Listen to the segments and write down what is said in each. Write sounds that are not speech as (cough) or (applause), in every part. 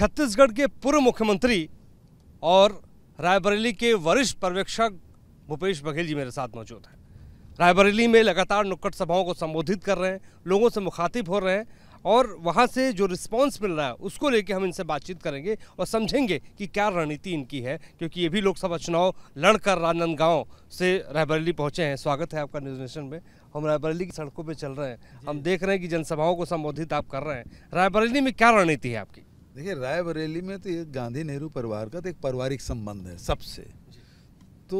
छत्तीसगढ़ के पूर्व मुख्यमंत्री और रायबरेली के वरिष्ठ पर्यवेक्षक भूपेश बघेल जी मेरे साथ मौजूद हैं रायबरेली में लगातार नुक्कड़ सभाओं को संबोधित कर रहे हैं लोगों से मुखातिब हो रहे हैं और वहाँ से जो रिस्पांस मिल रहा है उसको लेके हम इनसे बातचीत करेंगे और समझेंगे कि क्या रणनीति इनकी है क्योंकि ये भी लोकसभा चुनाव लड़कर राजनांदगांव से रायबरेली पहुँचे हैं स्वागत है आपका न्यूज़ नेशन में हम रायबरेली की सड़कों पर चल रहे हैं हम देख रहे हैं कि जनसभाओं को संबोधित आप कर रहे हैं रायबरेली में क्या रणनीति है आपकी देखिए रायबरेली में तो एक गांधी नेहरू परिवार का तो एक पारिवारिक संबंध है सबसे तो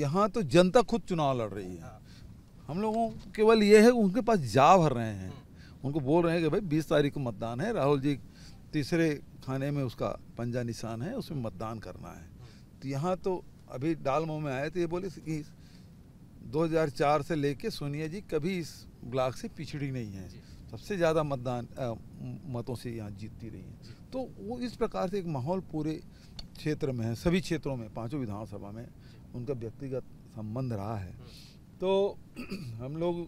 यहाँ तो जनता खुद चुनाव लड़ रही है हाँ। हम लोगों केवल ये है उनके पास जा भर रहे हैं हम्म। उनको बोल रहे हैं कि भाई बीस तारीख को मतदान है राहुल जी तीसरे खाने में उसका पंजा निशान है उसमें मतदान करना है हम्म। तो यहाँ तो अभी डालमो में आए थे तो ये बोले कि 2004 से लेके सोनिया जी कभी इस ब्लॉक से पिछड़ी नहीं है सबसे ज़्यादा मतदान मतों से यहाँ जीतती रही हैं तो वो इस प्रकार से एक माहौल पूरे क्षेत्र में है सभी क्षेत्रों में पांचों विधानसभा में उनका व्यक्तिगत संबंध रहा है हम्म। तो (clears throat) हम लोग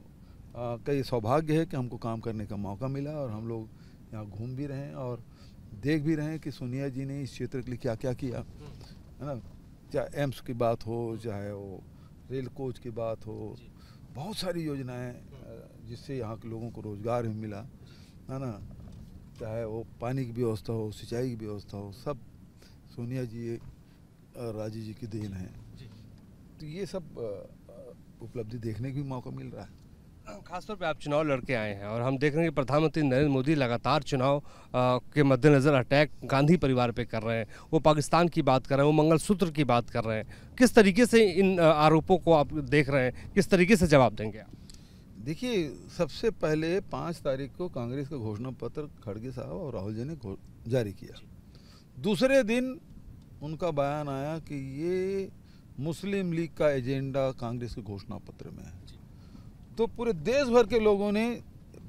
का ये सौभाग्य है कि हमको काम करने का मौका मिला और हम लोग यहाँ घूम भी रहे हैं और देख भी रहे हैं कि सोनिया जी ने इस क्षेत्र के लिए क्या क्या किया हम्म। है ना चाहे एम्स की बात हो हम्म। चाहे वो रेल कोच की बात हो बहुत सारी योजनाएं जिससे यहाँ के लोगों को रोज़गार भी मिला है ना चाहे वो पानी की व्यवस्था हो सिंचाई की व्यवस्था हो सब सोनिया जी राजीव जी की देन है तो ये सब उपलब्धि देखने की भी मौका मिल रहा है हाँ, खासतौर पे आप चुनाव लड़के आए हैं और हम देख रहे हैं कि प्रधानमंत्री नरेंद्र मोदी लगातार चुनाव के मद्देनज़र अटैक गांधी परिवार पे कर रहे हैं वो पाकिस्तान की बात कर रहे हैं वो मंगलसूत्र की बात कर रहे हैं किस तरीके से इन आरोपों को आप देख रहे हैं किस तरीके से जवाब देंगे आप देखिए सबसे पहले पाँच तारीख को कांग्रेस का घोषणा पत्र खड़गे साहब और राहुल जी ने जारी किया दूसरे दिन उनका बयान आया कि ये मुस्लिम लीग का एजेंडा कांग्रेस के घोषणा पत्र में है तो पूरे देश भर के लोगों ने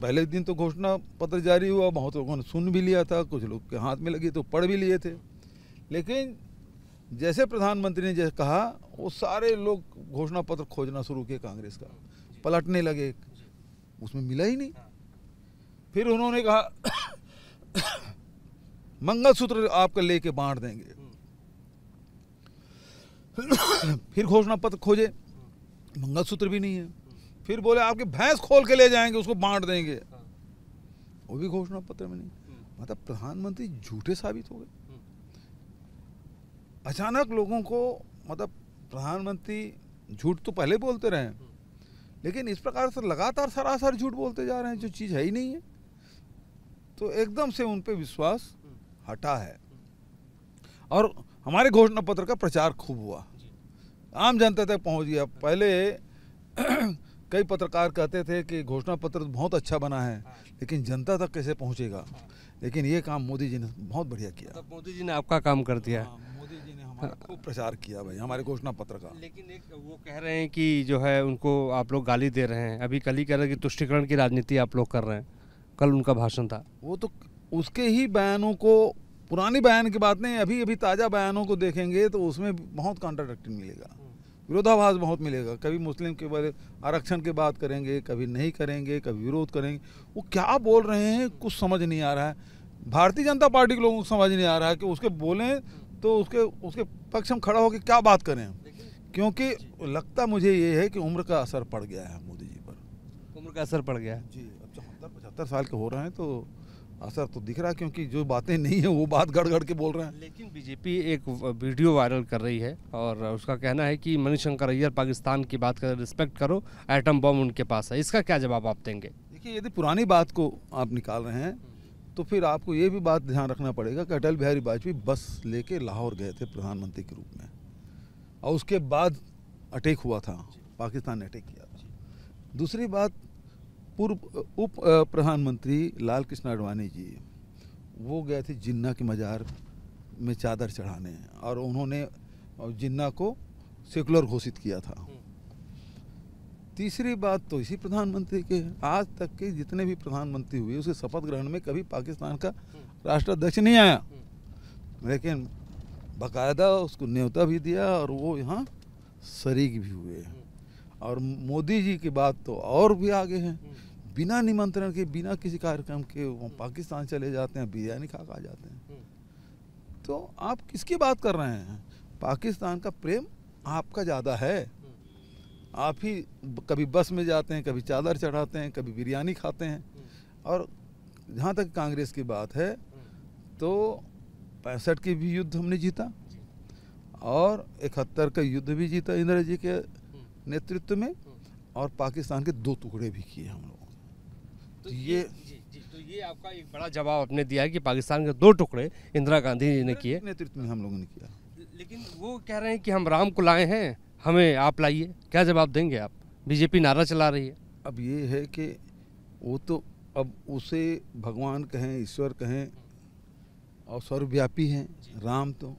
पहले दिन तो घोषणा पत्र जारी हुआ बहुत लोगों ने सुन भी लिया था कुछ लोग के हाथ में लगी तो पढ़ भी लिए थे लेकिन जैसे प्रधानमंत्री ने जैसे कहा वो सारे लोग घोषणा पत्र खोजना शुरू किए कांग्रेस का पलटने लगे उसमें मिला ही नहीं हाँ। फिर उन्होंने कहा मंगलसूत्र आपका लेके बांट देंगे हम्म। फिर घोषणा पत्र खोजे मंगलसूत्र भी नहीं है फिर बोले आपके भैंस खोल के ले जाएंगे उसको बांट देंगे हाँ। वो भी घोषणा पत्र में नहीं हम्म। मतलब प्रधानमंत्री झूठे साबित हो गए हम्म। अचानक लोगों को मतलब प्रधानमंत्री झूठ तो पहले बोलते रहे लेकिन इस प्रकार से लगातार सरासर झूठ बोलते जा रहे हैं जो चीज़ है ही नहीं है तो एकदम से उन पर विश्वास हटा है और हमारे घोषणा पत्र का प्रचार खूब हुआ आम जनता तक पहुंच गया पहले (clears throat) कई पत्रकार कहते थे कि घोषणा पत्र तो बहुत अच्छा बना है हाँ। लेकिन जनता तक कैसे पहुंचेगा हाँ। लेकिन ये काम मोदी जी ने बहुत बढ़िया किया मतलब मोदी जी ने आपका काम कर दिया हाँ, खूब प्रचार किया भाई हमारे घोषणा पत्र का लेकिन एक वो कह रहे हैं कि जो है उनको आप लोग गाली दे रहे हैं अभी कल ही कह रहे हैं कि तुष्टिकरण की राजनीति आप लोग कर रहे हैं कल उनका भाषण था वो तो उसके ही बयानों को पुरानी बयान की बात नहीं अभी अभी ताज़ा बयानों को देखेंगे तो उसमें बहुत कॉन्ट्राडक्टिव मिलेगा विरोधाभास बहुत मिलेगा कभी मुस्लिम के बारे आरक्षण की बात करेंगे कभी नहीं करेंगे कभी विरोध करेंगे वो क्या बोल रहे हैं कुछ समझ नहीं आ रहा है भारतीय जनता पार्टी के लोगों को समझ नहीं आ रहा है कि उसके बोलें तो उसके उसके पक्ष में खड़ा होकर क्या बात करें क्योंकि लगता मुझे ये है कि उम्र का असर पड़ गया है मोदी जी पर उम्र का असर पड़ गया है जी अब चौहत्तर तो पचहत्तर साल के हो रहे हैं तो असर तो दिख रहा है क्योंकि जो बातें नहीं है वो बात गड़ गड़ के बोल रहे हैं लेकिन बीजेपी एक वीडियो वायरल कर रही है और उसका कहना है कि मनीष शंकर अय्यर पाकिस्तान की बात कर रिस्पेक्ट करो एटम बम उनके पास है इसका क्या जवाब आप देंगे देखिए यदि पुरानी बात को आप निकाल रहे हैं तो फिर आपको ये भी बात ध्यान रखना पड़ेगा कि अटल बिहारी वाजपेयी बस लेके लाहौर गए थे प्रधानमंत्री के रूप में और उसके बाद अटैक हुआ था पाकिस्तान ने अटैक किया था दूसरी बात पूर्व उप प्रधानमंत्री लाल कृष्ण आडवाणी जी वो गए थे जिन्ना के मज़ार में चादर चढ़ाने और उन्होंने जिन्ना को सेकुलर घोषित किया था हम्म। तीसरी बात तो इसी प्रधानमंत्री के आज तक के जितने भी प्रधानमंत्री हुए उसके शपथ ग्रहण में कभी पाकिस्तान का राष्ट्राध्यक्ष नहीं आया लेकिन बाकायदा उसको न्योता भी दिया और वो यहाँ शरीक भी हुए हैं और मोदी जी की बात तो और भी आगे है बिना निमंत्रण के बिना किसी कार्यक्रम के वो पाकिस्तान चले जाते हैं बिरयानी खा खा जाते हैं तो आप किसकी बात कर रहे हैं पाकिस्तान का प्रेम आपका ज़्यादा है आप ही कभी बस में जाते हैं कभी चादर चढ़ाते हैं कभी बिरयानी खाते हैं हम्म। और जहाँ तक कांग्रेस की बात है हम्म। तो पैंसठ की भी युद्ध हमने जीता और इकहत्तर का युद्ध भी जीता इंदिरा जी के हम्म। नेतृत्व में और पाकिस्तान के दो टुकड़े भी किए हम लोगों ने तो, तो ये तो ये आपका एक बड़ा जवाब आपने दिया है कि पाकिस्तान के दो टुकड़े इंदिरा गांधी जी ने किए नेतृत्व में हम लोगों ने किया लेकिन वो कह रहे हैं कि हम राम को लाए हैं हमें आप लाइए क्या जवाब देंगे आप बीजेपी नारा चला रही है अब ये है कि वो तो अब उसे भगवान कहें ईश्वर कहें और सर्वव्यापी हैं राम तो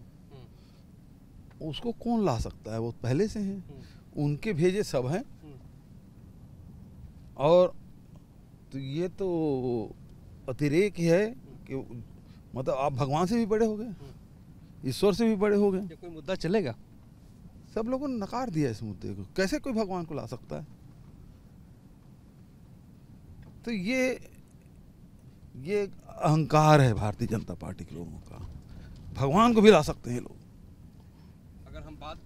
उसको कौन ला सकता है वो पहले से हैं हम्म। उनके भेजे सब हैं हम्म। और तो ये तो अतिरेक है कि मतलब आप भगवान से भी बड़े हो गए हम्म। ईश्वर से भी बड़े हो गए कोई मुद्दा चलेगा सब लोगों ने नकार दिया इस मुद्दे को कैसे कोई भगवान को ला सकता है तो ये ये अहंकार है भारतीय जनता पार्टी के लोगों का भगवान को भी ला सकते हैं लोग अगर हम बात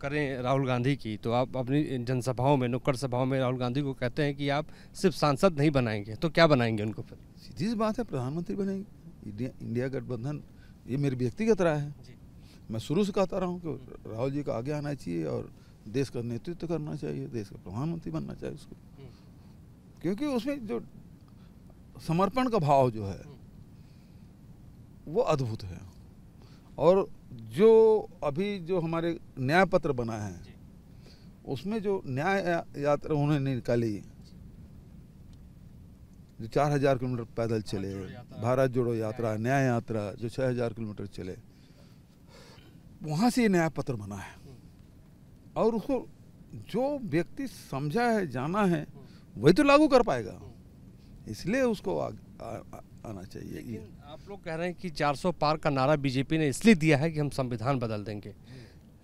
करें राहुल गांधी की तो आप अपनी जनसभाओं में नुक्कड़ सभाओं में राहुल गांधी को कहते हैं कि आप सिर्फ सांसद नहीं बनाएंगे तो क्या बनाएंगे उनको फिर सीधी सी बात है प्रधानमंत्री बनेंगे इंडिया, गठबंधन ये मेरी व्यक्तिगत राय है मैं शुरू से कहता रहा हूँ कि राहुल जी का आगे आना चाहिए और देश का नेतृत्व करना चाहिए देश का प्रधानमंत्री बनना चाहिए उसको क्योंकि उसमें जो समर्पण का भाव जो है वो अद्भुत है और जो अभी जो हमारे न्याय पत्र बना है उसमें जो न्याय यात्रा उन्होंने निकाली जो चार हजार किलोमीटर पैदल चले भारत जोड़ो यात्रा न्याय यात्रा जो छः हजार किलोमीटर चले वहाँ से ये नया पत्र बना है और उसको जो व्यक्ति समझा है जाना है वही तो लागू कर पाएगा इसलिए उसको आ, आ, आ, आना चाहिए लेकिन आप लोग कह रहे हैं कि 400 पार का नारा बीजेपी ने इसलिए दिया है कि हम संविधान बदल देंगे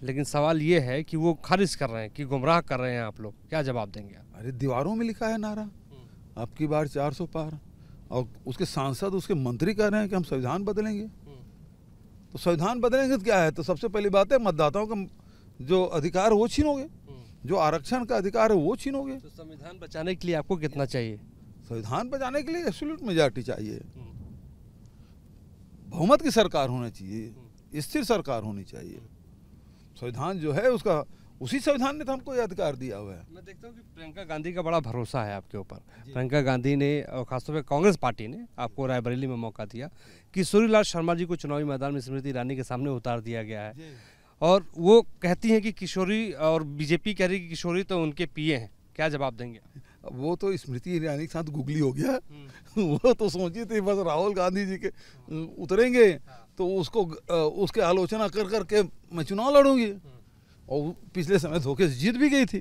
लेकिन सवाल ये है कि वो खारिज कर रहे हैं कि गुमराह कर रहे हैं आप लोग क्या जवाब देंगे अरे दीवारों में लिखा है नारा आपकी बार चार पार और उसके सांसद उसके मंत्री कह रहे हैं कि हम संविधान बदलेंगे तो संविधान बदलने से तो क्या है तो सबसे पहली बात है मतदाताओं का जो अधिकार वो छीनोगे हम्म। जो आरक्षण का अधिकार है वो छीनोगे तो संविधान बचाने के लिए आपको कितना चाहिए संविधान बचाने के लिए एब्सोल्यूट मेजोरिटी चाहिए हम्म। बहुमत की सरकार होना चाहिए हम्म। स्थिर सरकार होनी चाहिए संविधान जो है उसका उसी संविधान ने तो हमको अधिकार दिया हुआ है मैं देखता हूँ कि प्रियंका गांधी का बड़ा भरोसा है आपके ऊपर प्रियंका गांधी ने और खासतौर पर कांग्रेस पार्टी ने आपको रायबरेली में मौका दिया कि सूर्यलाल शर्मा जी को चुनावी मैदान में स्मृति ईरानी के सामने उतार दिया गया है और वो कहती हैं कि किशोरी और बीजेपी कह रही कि किशोरी तो उनके पिए हैं क्या जवाब देंगे वो तो स्मृति ईरानी के साथ गुगली हो गया हम्म। (laughs) वो तो सोची थी बस राहुल गांधी जी के उतरेंगे हाँ। तो उसको उसके आलोचना कर कर के मैं चुनाव लड़ूंगी हम्म। और पिछले समय धोखे से जीत भी गई थी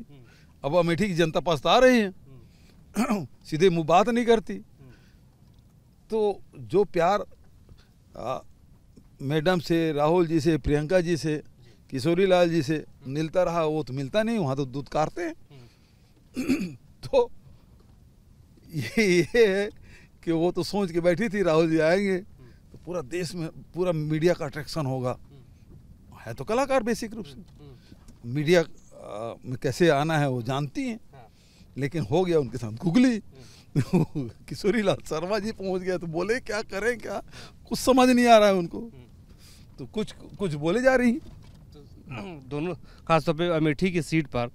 अब अमेठी की जनता पास आ रही है (clears throat) सीधे मुँह बात नहीं करती तो जो प्यार मैडम से राहुल जी से प्रियंका जी से किशोरी लाल जी से मिलता रहा वो तो मिलता नहीं वहाँ तो दूध काटते हैं (clears throat) तो ये ये है कि वो तो सोच के बैठी थी राहुल जी आएंगे तो पूरा देश में पूरा मीडिया का अट्रैक्शन होगा है तो कलाकार बेसिक रूप से मीडिया में कैसे आना है वो जानती हैं हाँ। लेकिन हो गया उनके साथ गुगली हम्म। (laughs) किशोरी लाल शर्मा जी पहुंच गया तो बोले क्या करें क्या कुछ समझ नहीं आ रहा है उनको हम्म। तो कुछ कुछ बोले जा रही तो, (clears throat) दोनों खासतौर पर अमेठी की सीट पर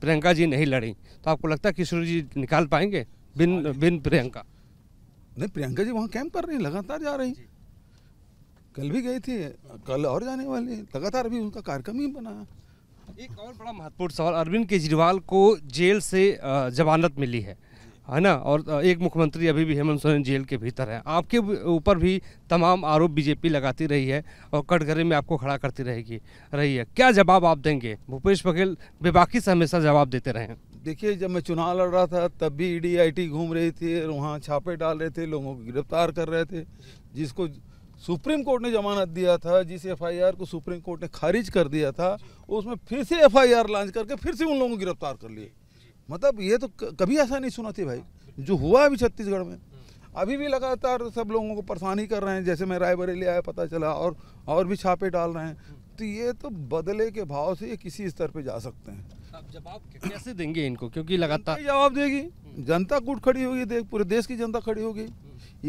प्रियंका जी नहीं लड़ी तो आपको लगता है किशोरी जी निकाल पाएंगे बिन बिन प्रियंका नहीं प्रियंका जी वहाँ कैंप कर रही लगातार जा रही कल भी गई थी कल और जाने वाली लगातार अभी उनका कार्यक्रम ही बना एक और बड़ा महत्वपूर्ण सवाल अरविंद केजरीवाल को जेल से जमानत मिली है है ना और एक मुख्यमंत्री अभी भी हेमंत सोरेन जेल के भीतर है आपके ऊपर भी तमाम आरोप बीजेपी लगाती रही है और कटघरे में आपको खड़ा करती रहेगी रही है क्या जवाब आप देंगे भूपेश बघेल बेबाकी से हमेशा जवाब देते रहे देखिए जब मैं चुनाव लड़ रहा था तब भी ई e आईटी घूम रही थी वहाँ छापे डाल रहे थे लोगों को गिरफ्तार कर रहे थे जिसको सुप्रीम कोर्ट ने जमानत दिया था जिस एफआईआर को सुप्रीम कोर्ट ने खारिज कर दिया था उसमें फिर से एफआईआर लॉन्च करके फिर से उन लोगों को गिरफ्तार कर लिए मतलब ये तो कभी ऐसा नहीं सुना थी भाई जो हुआ अभी छत्तीसगढ़ में हम्म। अभी भी लगातार सब लोगों को परेशानी कर रहे हैं जैसे मैं रायबरेली आया पता चला और और भी छापे डाल रहे हैं हम्म। तो ये तो बदले के भाव से ये किसी स्तर पर जा सकते हैं जवाब कैसे देंगे इनको क्योंकि लगातार जवाब देगी हम्म। जनता कूट खड़ी होगी पूरे देश की जनता खड़ी होगी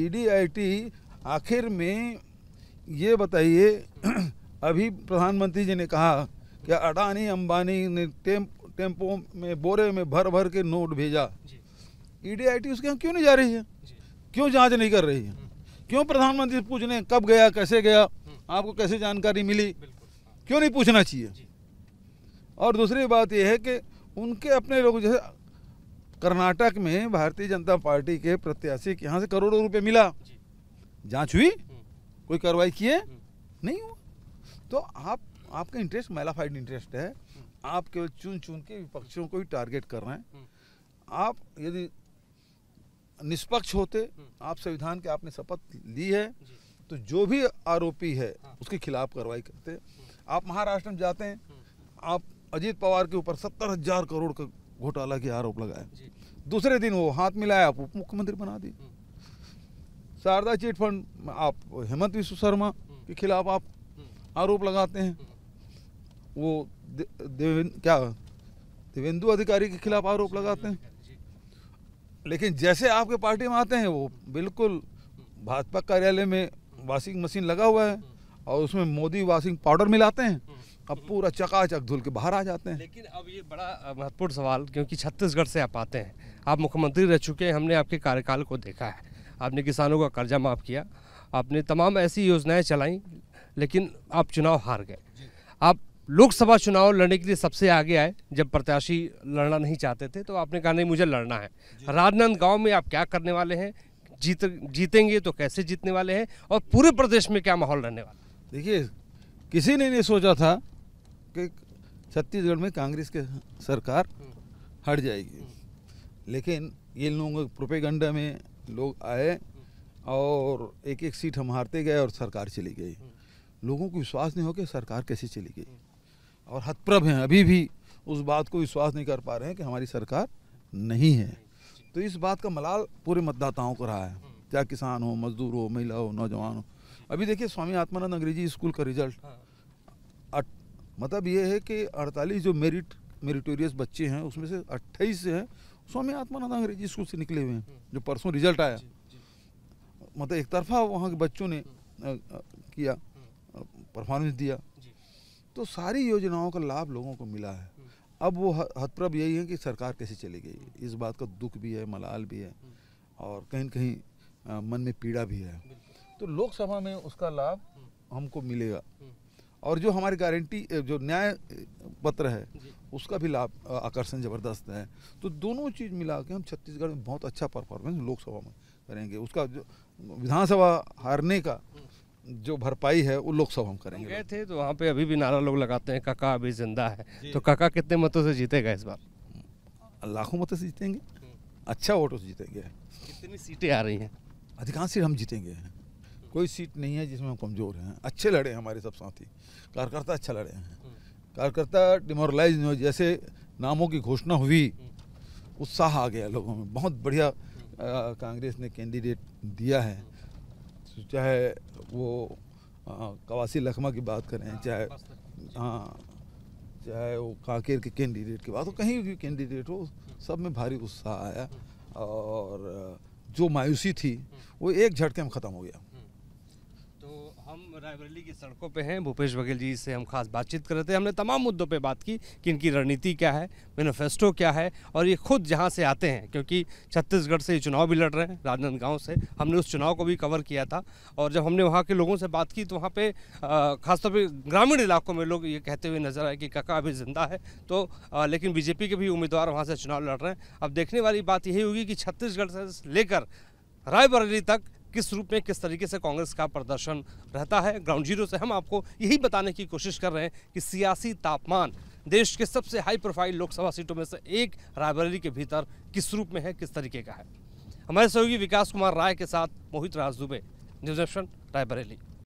ईडी आई आखिर में ये बताइए (clears throat) अभी प्रधानमंत्री जी ने कहा कि अडानी अंबानी ने टेम टेम्पो में बोरे में भर भर के नोट भेजा ईडीआईटी e उसके यहाँ क्यों नहीं जा रही है क्यों जांच नहीं कर रही है हम्म। क्यों प्रधानमंत्री पूछने कब गया कैसे गया हम्म। आपको कैसे जानकारी मिली क्यों नहीं पूछना चाहिए और दूसरी बात यह है कि उनके अपने लोग जैसे कर्नाटक में भारतीय जनता पार्टी के प्रत्याशी के यहाँ से करोड़ों रुपये मिला जांच हुई हम्म। कोई कार्रवाई किए हम्म। नहीं हुआ तो आप आपका इंटरेस्ट मैलाफाइड इंटरेस्ट है हम्म। आप केवल चुन चुन के विपक्षियों को ही टारगेट कर रहे हैं आप यदि निष्पक्ष होते आप संविधान के आपने शपथ ली है तो जो भी आरोपी है हाँ। उसके खिलाफ कार्रवाई करते आप महाराष्ट्र में जाते हैं आप अजीत पवार के ऊपर सत्तर हजार करोड़ का घोटाला के आरोप लगाए दूसरे दिन वो हाथ मिलाया आप उप मुख्यमंत्री बना दिए शारदा चिट फंड आप हेमंत विश्व शर्मा के हम्म। खिलाफ आप हम्म। आरोप लगाते हैं हम्म। वो दे, देवें, क्या देवेंदु अधिकारी के खिलाफ आरोप लगाते हैं लेकिन जैसे आपके पार्टी में आते हैं वो बिल्कुल भाजपा कार्यालय में वाशिंग मशीन लगा हुआ है और उसमें मोदी वाशिंग पाउडर मिलाते हैं अब पूरा चकाचक धुल के बाहर आ जाते हैं लेकिन अब ये बड़ा महत्वपूर्ण सवाल क्योंकि छत्तीसगढ़ से आप आते हैं आप मुख्यमंत्री रह चुके हैं हमने आपके कार्यकाल को देखा है आपने किसानों का कर्जा माफ़ किया आपने तमाम ऐसी योजनाएं चलाई लेकिन आप चुनाव हार गए आप लोकसभा चुनाव लड़ने के लिए सबसे आगे आए जब प्रत्याशी लड़ना नहीं चाहते थे तो आपने कहा नहीं मुझे लड़ना है राजनांदगांव में आप क्या करने वाले हैं जीत जीतेंगे तो कैसे जीतने वाले हैं और पूरे प्रदेश में क्या माहौल रहने वाला देखिए किसी ने नहीं सोचा था कि छत्तीसगढ़ में कांग्रेस की सरकार हम्म। हट जाएगी लेकिन ये लोगों के प्रोपेगंडा में लोग आए और एक एक सीट हम हारते गए और सरकार चली गई लोगों को विश्वास नहीं हो कि सरकार कैसे चली गई और हतप्रभ हैं अभी भी उस बात को विश्वास नहीं कर पा रहे हैं कि हमारी सरकार नहीं है तो इस बात का मलाल पूरे मतदाताओं को रहा है चाहे किसान हो मजदूर हो महिला हो नौजवान हो अभी देखिए स्वामी आत्मानंद अंग्रेजी स्कूल का रिजल्ट अट, मतलब ये है कि 48 जो मेरिट मेरिटोरियस बच्चे हैं उसमें से 28 हैं स्वामी आत्मानंद अंग्रेजी स्कूल से निकले हुए हैं हम्म। जो परसों रिजल्ट आया मतलब एक तरफा वहाँ के बच्चों ने हम्म। किया हम्म। परफॉर्मेंस दिया तो सारी योजनाओं का लाभ लोगों को मिला है अब वो हतप्रभ यही है कि सरकार कैसे चली गई इस बात का दुख भी है मलाल भी है और कहीं कहीं मन में पीड़ा भी है तो लोकसभा में उसका लाभ हमको मिलेगा और जो हमारी गारंटी जो न्याय पत्र है उसका भी लाभ आकर्षण ज़बरदस्त है तो दोनों चीज़ मिला के हम छत्तीसगढ़ में बहुत अच्छा परफॉर्मेंस लोकसभा में करेंगे उसका जो विधानसभा हारने का हम्म। जो भरपाई है वो लोकसभा हम करेंगे गए थे तो वहाँ पे अभी भी नारा लोग लगाते हैं काका अभी जिंदा है तो काका कितने मतों से जीतेगा इस बार हम्म। लाखों मतों से जीतेंगे हम्म। अच्छा वोटों से जीतेंगे कितनी सीटें आ रही हैं अधिकांश सीट हम जीतेंगे हैं कोई सीट नहीं है जिसमें हम कमज़ोर हैं अच्छे लड़े हैं हमारे सब साथी कार्यकर्ता अच्छा लड़े हैं हम्म। कार्यकर्ता डिमोरलाइज हो जैसे नामों की घोषणा हुई हम्म। उत्साह आ गया लोगों में बहुत बढ़िया हम्म। कांग्रेस ने कैंडिडेट दिया है चाहे वो कवासी लखमा की बात करें हाँ, चाहे हाँ चाहे वो कांकेर के कैंडिडेट की बात हो कहीं भी कैंडिडेट हो सब में भारी उत्साह आया और जो मायूसी थी वो एक झटके में ख़त्म हो गया हम रायबरेली की सड़कों पे हैं भूपेश बघेल जी से हम खास बातचीत कर रहे थे हमने तमाम मुद्दों पे बात की कि इनकी रणनीति क्या है मैनिफेस्टो क्या है और ये खुद जहाँ से आते हैं क्योंकि छत्तीसगढ़ से ये चुनाव भी लड़ रहे हैं राजनांदगांव से हमने उस चुनाव को भी कवर किया था और जब हमने वहाँ के लोगों से बात की तो वहाँ पर ख़ासतौर पर ग्रामीण इलाकों में लोग ये कहते हुए नजर आए कि काका अभी जिंदा है तो लेकिन बीजेपी के भी उम्मीदवार वहाँ से चुनाव लड़ रहे हैं अब देखने वाली बात यही होगी कि छत्तीसगढ़ से लेकर रायबरेली तक किस रूप में किस तरीके से कांग्रेस का प्रदर्शन रहता है ग्राउंड जीरो से हम आपको यही बताने की कोशिश कर रहे हैं कि सियासी तापमान देश के सबसे हाई प्रोफाइल लोकसभा सीटों में से एक रायबरेली के भीतर किस रूप में है किस तरीके का है हमारे सहयोगी विकास कुमार राय के साथ मोहित राज दुबे न्यूज एक्शन रायबरेली